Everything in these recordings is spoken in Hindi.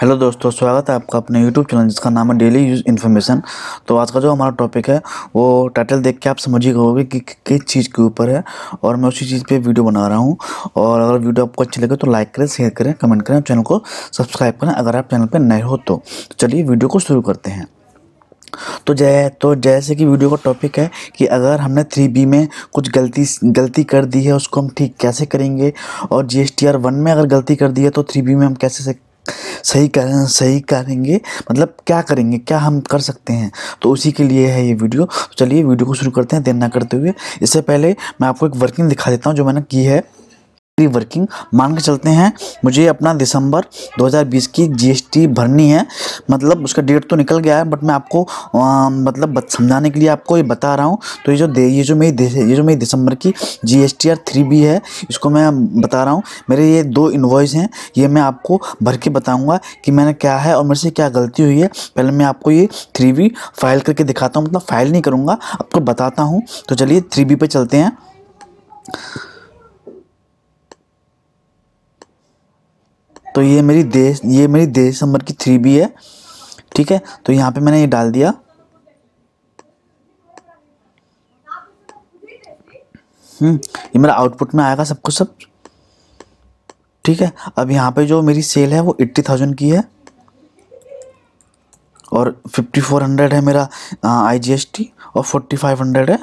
हेलो दोस्तों स्वागत है आपका अपने यूट्यूब चैनल जिसका नाम है डेली यूज़ इन्फॉर्मेशन तो आज का जो हमारा टॉपिक है वो टाइटल देख के आप समझ ही गए कि किस चीज़ के ऊपर है और मैं उसी चीज़ पे वीडियो बना रहा हूँ और अगर वीडियो आपको अच्छी लगे तो लाइक करें शेयर करें कमेंट करें चैनल को सब्सक्राइब करें अगर आप चैनल पर नए हो तो, तो चलिए वीडियो को शुरू करते हैं तो जय तो जैसे कि वीडियो का टॉपिक है कि अगर हमने थ्री बी में कुछ गलती गलती कर दी है उसको हम ठीक कैसे करेंगे और G S T R one में अगर गलती कर दी है तो थ्री बी में हम कैसे सही कर सही करेंगे मतलब क्या करेंगे क्या हम कर सकते हैं तो उसी के लिए है ये वीडियो तो चलिए वीडियो को शुरू करते हैं देर ना करते हुए इससे पहले मैं आपको एक वर्किंग दिखा देता हूँ जो मैंने की है वर्किंग मान के चलते हैं मुझे अपना दिसंबर 2020 की जीएसटी भरनी है मतलब उसका डेट तो निकल गया है बट मैं आपको आ, मतलब समझाने के लिए आपको ये बता रहा हूँ तो ये जो दे ये जो मेरी ये जो मेरी दिसंबर की G S T three B है इसको मैं बता रहा हूँ मेरे ये दो इन्वॉइस हैं ये मैं आपको भर के बताऊँगा कि मैंने क्या है और मेरे से क्या गलती हुई है पहले मैं आपको ये थ्री बी फाइल करके दिखाता हूँ मतलब फाइल नहीं करूँगा आपको बताता हूँ तो चलिए थ्री बी चलते हैं तो ये मेरी देश ये मेरी देश नंबर की थ्री बी है ठीक है तो यहाँ पे मैंने ये डाल दिया हम्म, ये मेरा आउटपुट में आएगा सब कुछ सब ठीक है अब यहाँ पे जो मेरी सेल है वो एट्टी थाउजेंड की है और फिफ्टी फोर हंड्रेड है मेरा आई जी एस टी और फोर्टी फाइव हंड्रेड है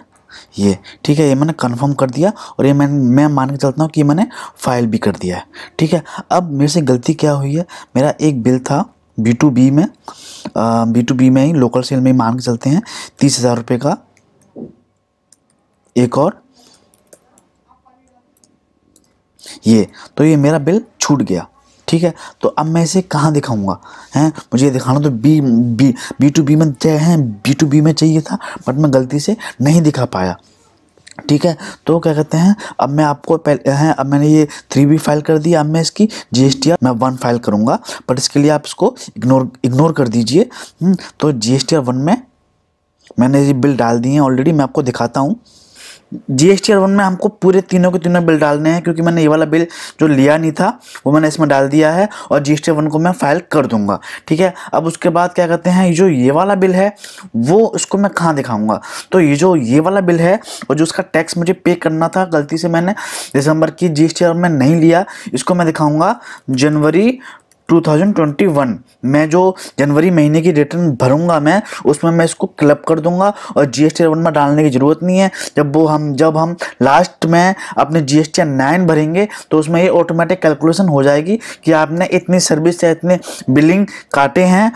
ये ठीक है ये मैंने कंफर्म कर दिया और ये मैंने मैं मान के चलता हूँ कि मैंने फाइल भी कर दिया है ठीक है अब मेरे से गलती क्या हुई है मेरा एक बिल था बी टू बी में बी टू बी में ही लोकल सेल में ही मान के चलते हैं तीस हज़ार रुपये का एक और ये तो ये मेरा बिल छूट गया ठीक है तो अब मैं इसे कहाँ दिखाऊंगा हैं मुझे दिखाना तो B B B two B में हैं बी टू बी में चाहिए था बट मैं गलती से नहीं दिखा पाया ठीक है तो क्या कहते हैं अब मैं आपको पहले हैं अब मैंने ये थ्री बी फाइल कर दी अब मैं इसकी जी एस टी आर मैं वन फाइल करूँगा बट इसके लिए आप इसको इग्नोर इग्नोर कर दीजिए हम्म, तो G S T R one में मैंने ये बिल डाल दिए हैं ऑलरेडी मैं आपको दिखाता हूँ जी एस टी वन में हमको पूरे तीनों के तीनों बिल डालने हैं क्योंकि मैंने ये वाला बिल जो लिया नहीं था वो मैंने इसमें डाल दिया है और जी एस टी वन को मैं फाइल कर दूंगा ठीक है अब उसके बाद क्या कहते हैं जो ये वाला बिल है वो इसको मैं कहाँ दिखाऊंगा तो ये जो ये वाला बिल है और जो उसका टैक्स मुझे पे करना था गलती से मैंने दिसंबर की जी एस टी वन में नहीं लिया इसको मैं दिखाऊँगा जनवरी 2021 मैं जो जनवरी महीने की रिटर्न भरूंगा मैं उसमें मैं इसको क्लब कर दूंगा और जी एस में डालने की ज़रूरत नहीं है जब वो हम जब हम लास्ट में अपने जी एस नाइन भरेंगे तो उसमें ये ऑटोमेटिक कैलकुलेशन हो जाएगी कि आपने इतनी सर्विस या इतने बिलिंग काटे हैं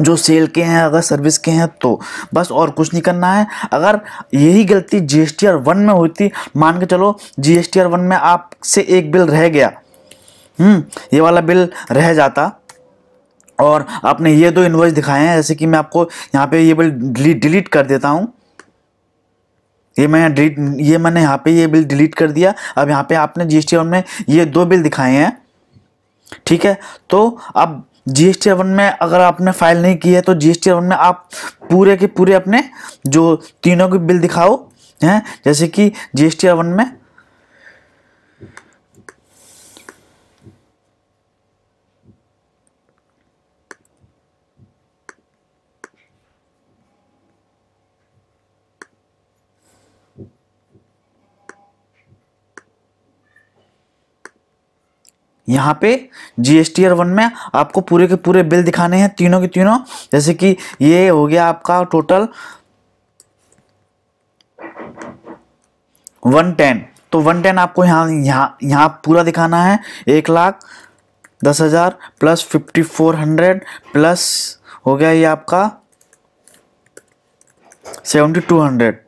जो सेल के हैं अगर सर्विस के हैं तो बस और कुछ नहीं करना है अगर यही गलती G S T R one में होती मान के चलो G S T R one में आपसे एक बिल रह गया हम्म, ये वाला बिल रह जाता और आपने ये दो इन्वॉइस दिखाए हैं जैसे कि मैं आपको यहाँ पे ये बिल डिलीट डिलीट कर देता हूँ ये मैं डिलीट ये मैंने यहाँ पे ये बिल डिलीट कर दिया अब यहाँ पे आपने जी एस टी में ये दो बिल दिखाए हैं ठीक है तो अब जी एस टी में अगर आपने फाइल नहीं की है तो जी एस टी में आप पूरे के पूरे अपने जो तीनों के बिल दिखाओ हैं जैसे कि जी एस टी में यहाँ पे G S T R one में आपको पूरे के पूरे बिल दिखाने हैं तीनों के तीनों जैसे कि ये हो गया आपका टोटल वन टेन तो वन टेन आपको यहाँ यहाँ यहाँ पूरा दिखाना है एक लाख दस हज़ार plus fifty four hundred plus हो गया ये आपका सेवेंटी टू हंड्रेड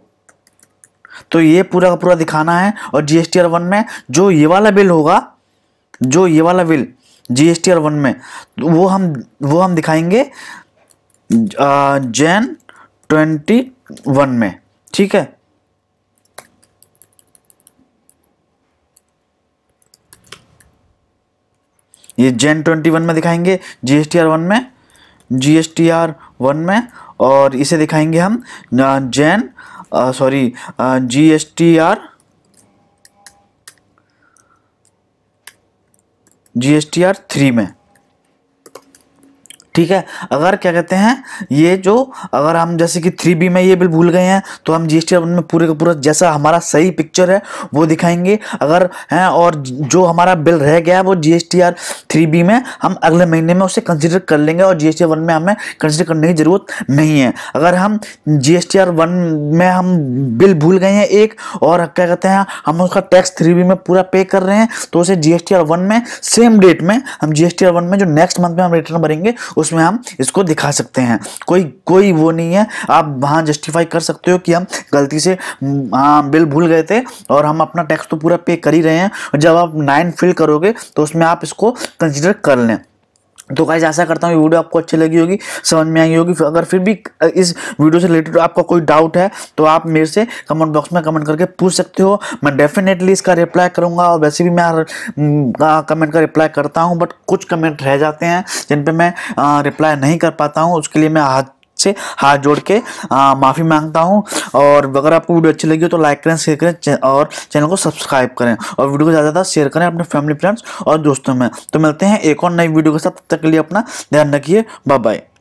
तो ये पूरा का पूरा दिखाना है और G S T R one में जो ये वाला बिल होगा जो ये वाला बिल जीएसटी एस वन में वो हम वो हम दिखाएंगे जैन ट्वेंटी वन में ठीक है ये जैन ट्वेंटी वन में दिखाएंगे जीएसटी आर वन में जीएसटी आर वन में और इसे दिखाएंगे हम जैन sorry G S T R G S T R three में ठीक है अगर क्या कहते हैं ये जो अगर हम जैसे कि थ्री बी में ये बिल भूल गए हैं तो हम जी एस टी में पूरे का पूरा जैसा हमारा सही पिक्चर है वो दिखाएंगे अगर हैं और जो हमारा बिल रह गया है वो G S T R three B में हम अगले महीने में उसे कंसिडर कर लेंगे और G S T R one में हमें कंसिडर करने की ज़रूरत नहीं है अगर हम G S T R one में हम बिल भूल गए हैं एक और क्या कहते हैं हम उसका टैक्स थ्री बी में पूरा पे कर रहे हैं तो उसे G S T R one में सेम डेट में हम G S T R one में जो नेक्स्ट मंथ में हम रिटर्न भरेंगे उसमें हम इसको दिखा सकते हैं कोई कोई वो नहीं है आप वहाँ जस्टिफाई कर सकते हो कि हम गलती से हाँ बिल भूल गए थे और हम अपना टैक्स तो पूरा पे कर ही रहे हैं जब आप नाइन फिल करोगे तो उसमें आप इसको कंसिडर कर लें तो गाइज ऐसा करता हूँ वीडियो आपको अच्छी लगी होगी समझ में आई होगी अगर फिर भी इस वीडियो से रिलेटेड आपका कोई डाउट है तो आप मेरे से कमेंट बॉक्स में कमेंट करके पूछ सकते हो मैं डेफिनेटली इसका रिप्लाई करूँगा और वैसे भी मैं कमेंट का रिप्लाई करता हूँ बट कुछ कमेंट रह जाते हैं जिन पर मैं रिप्लाई नहीं कर पाता हूँ उसके लिए मैं हाथ से हाथ जोड़ के माफ़ी मांगता हूँ और अगर आपको वीडियो अच्छी लगी हो तो लाइक करें शेयर करें और चैनल को सब्सक्राइब करें और वीडियो को ज़्यादा ज़्यादा शेयर करें अपने फैमिली फ्रेंड्स और दोस्तों में तो मिलते हैं एक और नई वीडियो के साथ तक के लिए अपना ध्यान रखिए बाय बाय